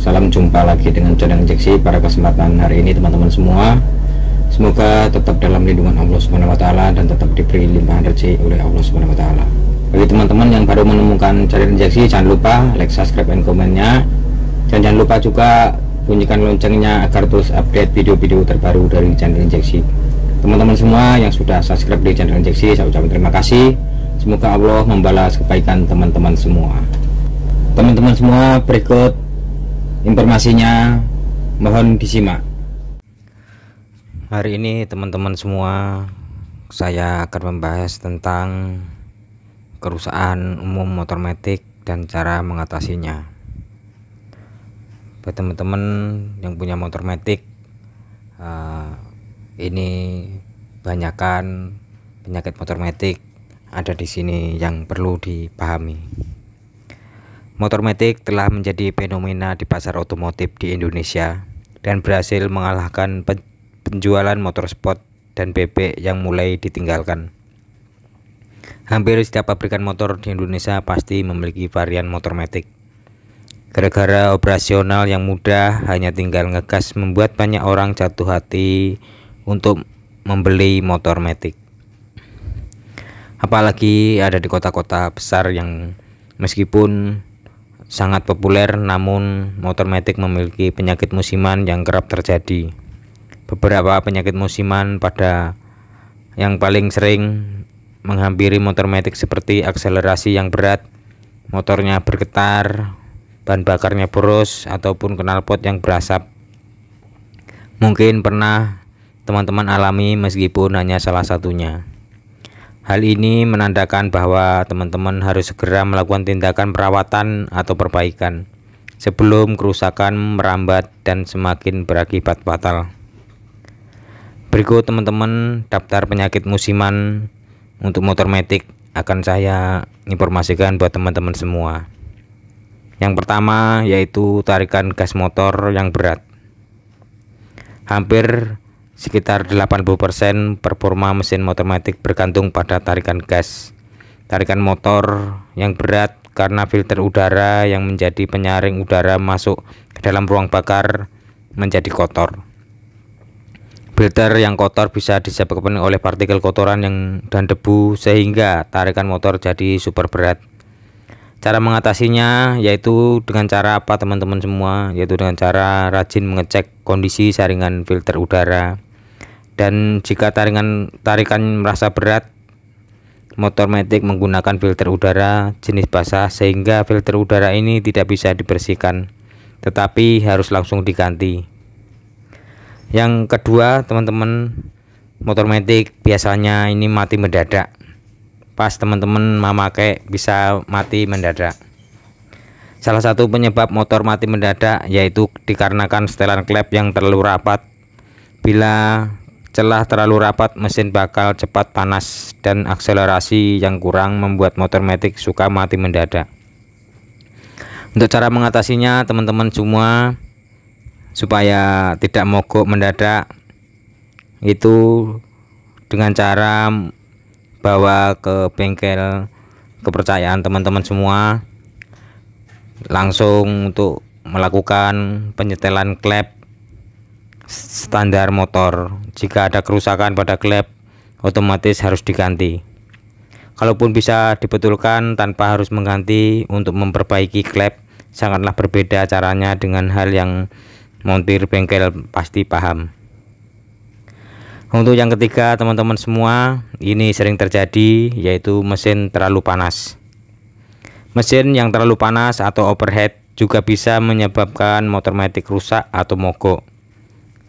Salam jumpa lagi dengan Cadang Injeksi pada kesempatan hari ini teman-teman semua. Semoga tetap dalam lindungan Allah Subhanahu wa taala dan tetap diberi limpahan rezeki oleh Allah Subhanahu wa taala. Bagi teman-teman yang baru menemukan channel Injeksi jangan lupa like, subscribe dan komennya. Dan jangan lupa juga bunyikan loncengnya agar terus update video-video terbaru dari channel injeksi teman-teman semua yang sudah subscribe di channel injeksi saya ucapkan terima kasih semoga Allah membalas kebaikan teman-teman semua teman-teman semua berikut Informasinya mohon disimak. Hari ini teman-teman semua saya akan membahas tentang kerusakan umum motor metik dan cara mengatasinya. Buat teman-teman yang punya motor metik, eh, ini banyakkan penyakit motor metik ada di sini yang perlu dipahami. Motor Matic telah menjadi fenomena di pasar otomotif di Indonesia dan berhasil mengalahkan penjualan motor sport dan bebek yang mulai ditinggalkan. Hampir setiap pabrikan motor di Indonesia pasti memiliki varian motor Matic. Gara-gara operasional yang mudah hanya tinggal ngegas membuat banyak orang jatuh hati untuk membeli motor Matic. Apalagi ada di kota-kota besar yang meskipun sangat populer namun motor metik memiliki penyakit musiman yang kerap terjadi beberapa penyakit musiman pada yang paling sering menghampiri motor metik seperti akselerasi yang berat motornya bergetar bahan bakarnya boros ataupun knalpot yang berasap mungkin pernah teman-teman alami meskipun hanya salah satunya Hal ini menandakan bahwa teman-teman harus segera melakukan tindakan perawatan atau perbaikan sebelum kerusakan merambat dan semakin berakibat fatal. Berikut teman-teman daftar penyakit musiman untuk motor metik akan saya informasikan buat teman-teman semua. Yang pertama yaitu tarikan gas motor yang berat. Hampir Sekitar 80% performa mesin motor matic bergantung pada tarikan gas. Tarikan motor yang berat karena filter udara yang menjadi penyaring udara masuk ke dalam ruang bakar menjadi kotor. Filter yang kotor bisa disebabkan oleh partikel kotoran yang dan debu sehingga tarikan motor jadi super berat. Cara mengatasinya yaitu dengan cara apa teman-teman semua? Yaitu dengan cara rajin mengecek kondisi saringan filter udara dan jika taringan tarikan merasa berat motor metik menggunakan filter udara jenis basah sehingga filter udara ini tidak bisa dibersihkan tetapi harus langsung diganti yang kedua teman-teman motor metik biasanya ini mati mendadak pas teman-teman memakai bisa mati mendadak salah satu penyebab motor mati mendadak yaitu dikarenakan setelan klep yang terlalu rapat bila Celah terlalu rapat mesin bakal cepat panas dan akselerasi yang kurang membuat motor matic suka mati mendadak. Untuk cara mengatasinya teman-teman semua supaya tidak mogok mendadak itu dengan cara bawa ke bengkel kepercayaan teman-teman semua langsung untuk melakukan penyetelan klep standar motor. Jika ada kerusakan pada klep, otomatis harus diganti. Kalaupun bisa dibetulkan tanpa harus mengganti untuk memperbaiki klep, sangatlah berbeda caranya dengan hal yang montir bengkel pasti paham. Untuk yang ketiga, teman-teman semua, ini sering terjadi yaitu mesin terlalu panas. Mesin yang terlalu panas atau overhead juga bisa menyebabkan motor metik rusak atau mogok.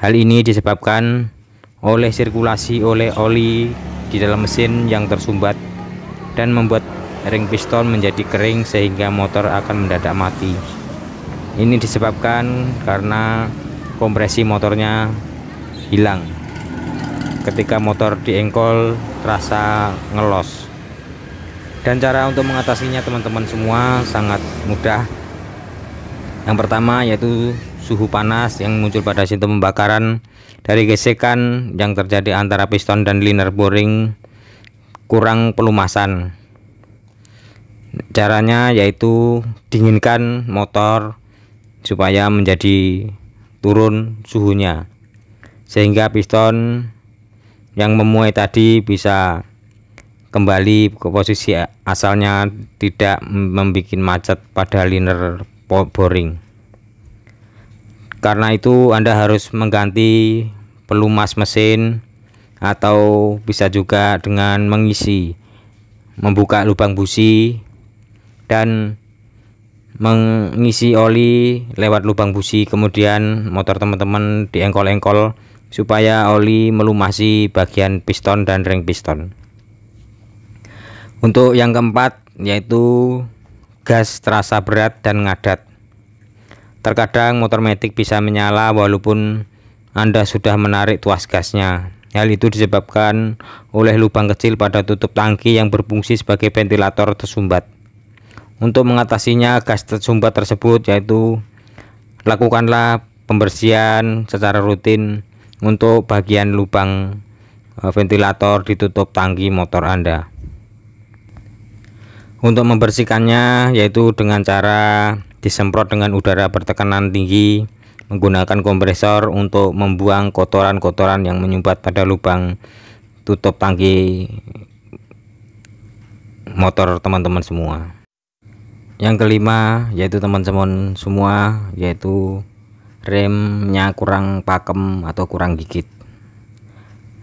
Hal ini disebabkan oleh sirkulasi oleh oli di dalam mesin yang tersumbat dan membuat ring piston menjadi kering sehingga motor akan mendadak mati. Ini disebabkan karena kompresi motornya hilang. Ketika motor diengkol terasa ngelos. Dan cara untuk mengatasinya teman-teman semua sangat mudah. Yang pertama yaitu suhu panas yang muncul pada sistem pembakaran dari gesekan yang terjadi antara piston dan liner boring kurang pelumasan caranya yaitu dinginkan motor supaya menjadi turun suhunya sehingga piston yang memuai tadi bisa kembali ke posisi asalnya tidak membuat macet pada liner boring karena itu Anda harus mengganti pelumas mesin atau bisa juga dengan mengisi membuka lubang busi dan mengisi oli lewat lubang busi kemudian motor teman-teman diengkol-engkol supaya oli melumasi bagian piston dan ring piston untuk yang keempat yaitu gas terasa berat dan ngadat Terkadang motor metik bisa menyala walaupun Anda sudah menarik tuas gasnya. Hal itu disebabkan oleh lubang kecil pada tutup tangki yang berfungsi sebagai ventilator tersumbat. Untuk mengatasinya gas tersumbat tersebut yaitu lakukanlah pembersihan secara rutin untuk bagian lubang e, ventilator ditutup tangki motor Anda. Untuk membersihkannya yaitu dengan cara disemprot dengan udara bertekanan tinggi menggunakan kompresor untuk membuang kotoran-kotoran yang menyumbat pada lubang tutup tangki motor teman-teman semua yang kelima yaitu teman-teman semua yaitu remnya kurang pakem atau kurang gigit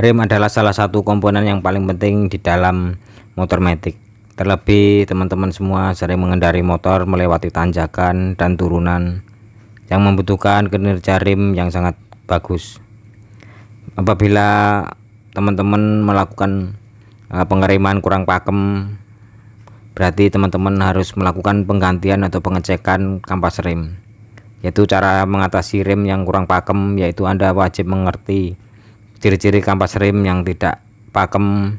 rem adalah salah satu komponen yang paling penting di dalam motor matic Terlebih teman-teman semua sering mengendari motor melewati tanjakan dan turunan yang membutuhkan kinerja rem yang sangat bagus. Apabila teman-teman melakukan eh, pengereman kurang pakem, berarti teman-teman harus melakukan penggantian atau pengecekan kampas rem yaitu cara mengatasi rem yang kurang pakem yaitu Anda wajib mengerti ciri-ciri kampas rem yang tidak pakem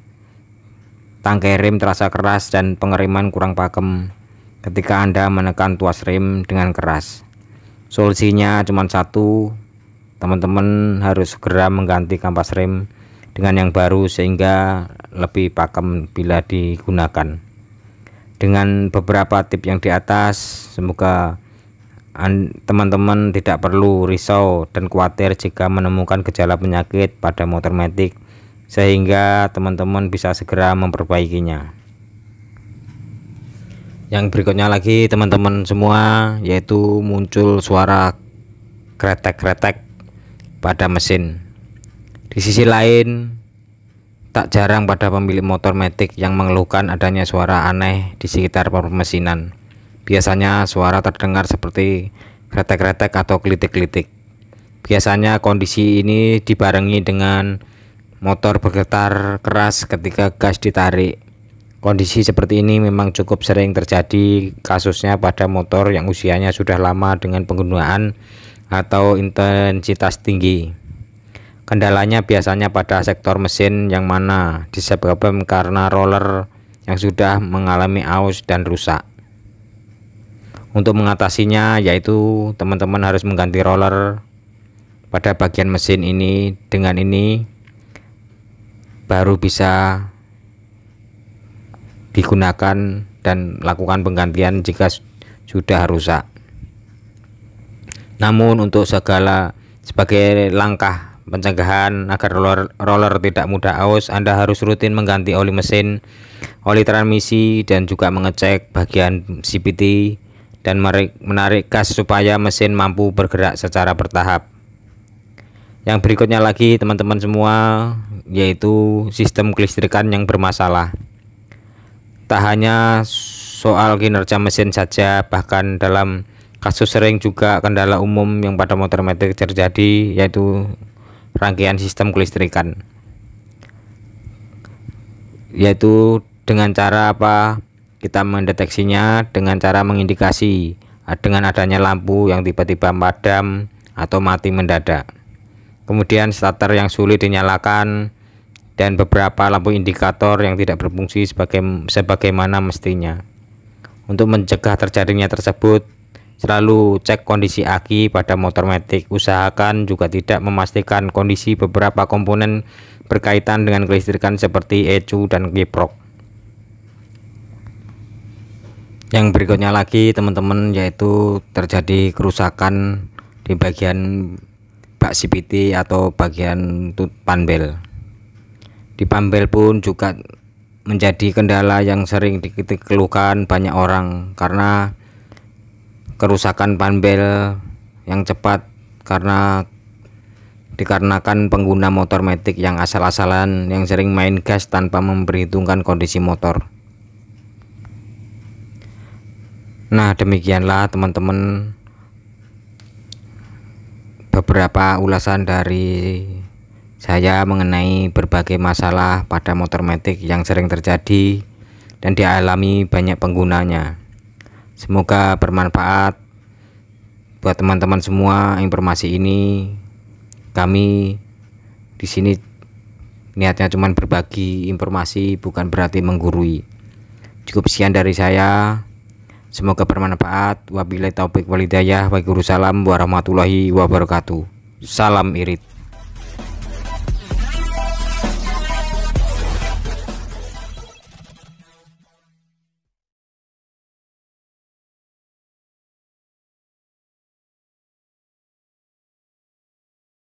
Tangkai rem terasa keras dan pengereman kurang pakem ketika Anda menekan tuas rem dengan keras. Solusinya cuma satu, teman-teman harus segera mengganti kampas rem dengan yang baru sehingga lebih pakem bila digunakan. Dengan beberapa tip yang di atas, semoga teman-teman tidak perlu risau dan khawatir jika menemukan gejala penyakit pada motor metik sehingga teman-teman bisa segera memperbaikinya yang berikutnya lagi teman-teman semua yaitu muncul suara kretek-kretek pada mesin di sisi lain tak jarang pada pemilik motor metik yang mengeluhkan adanya suara aneh di sekitar permesinan biasanya suara terdengar seperti kretek-kretek atau kelitik-kelitik biasanya kondisi ini dibarengi dengan Motor bergetar keras ketika gas ditarik. Kondisi seperti ini memang cukup sering terjadi kasusnya pada motor yang usianya sudah lama dengan penggunaan atau intensitas tinggi. Kendalanya biasanya pada sektor mesin yang mana disebabkan karena roller yang sudah mengalami aus dan rusak. Untuk mengatasinya yaitu teman-teman harus mengganti roller pada bagian mesin ini dengan ini baru bisa digunakan dan lakukan penggantian jika sudah rusak. Namun untuk segala sebagai langkah pencegahan agar roller, roller tidak mudah aus, Anda harus rutin mengganti oli mesin, oli transmisi dan juga mengecek bagian CPT dan menarik gas supaya mesin mampu bergerak secara bertahap yang berikutnya lagi teman-teman semua yaitu sistem kelistrikan yang bermasalah tak hanya soal kinerja mesin saja bahkan dalam kasus sering juga kendala umum yang pada motor metik terjadi yaitu rangkaian sistem kelistrikan yaitu dengan cara apa kita mendeteksinya dengan cara mengindikasi dengan adanya lampu yang tiba-tiba padam atau mati mendadak kemudian starter yang sulit dinyalakan dan beberapa lampu indikator yang tidak berfungsi sebagai, sebagaimana mestinya untuk mencegah terjadinya tersebut selalu cek kondisi aki pada motor metik. usahakan juga tidak memastikan kondisi beberapa komponen berkaitan dengan kelistrikan seperti ecu dan kiprok yang berikutnya lagi teman-teman yaitu terjadi kerusakan di bagian bak CPT atau bagian panbel. Di panbel pun juga menjadi kendala yang sering dikeluhkan banyak orang karena kerusakan panbel yang cepat karena dikarenakan pengguna motor metik yang asal-asalan yang sering main gas tanpa memperhitungkan kondisi motor. Nah, demikianlah teman-teman beberapa ulasan dari saya mengenai berbagai masalah pada motor metik yang sering terjadi dan dialami banyak penggunanya. Semoga bermanfaat buat teman-teman semua informasi ini. Kami di sini niatnya cuma berbagi informasi bukan berarti menggurui. Cukup sekian dari saya. Semoga bermanfaat. Wabillahi taufik walhidayah. Waalaikumsalam warahmatullahi wabarakatuh. Salam irit.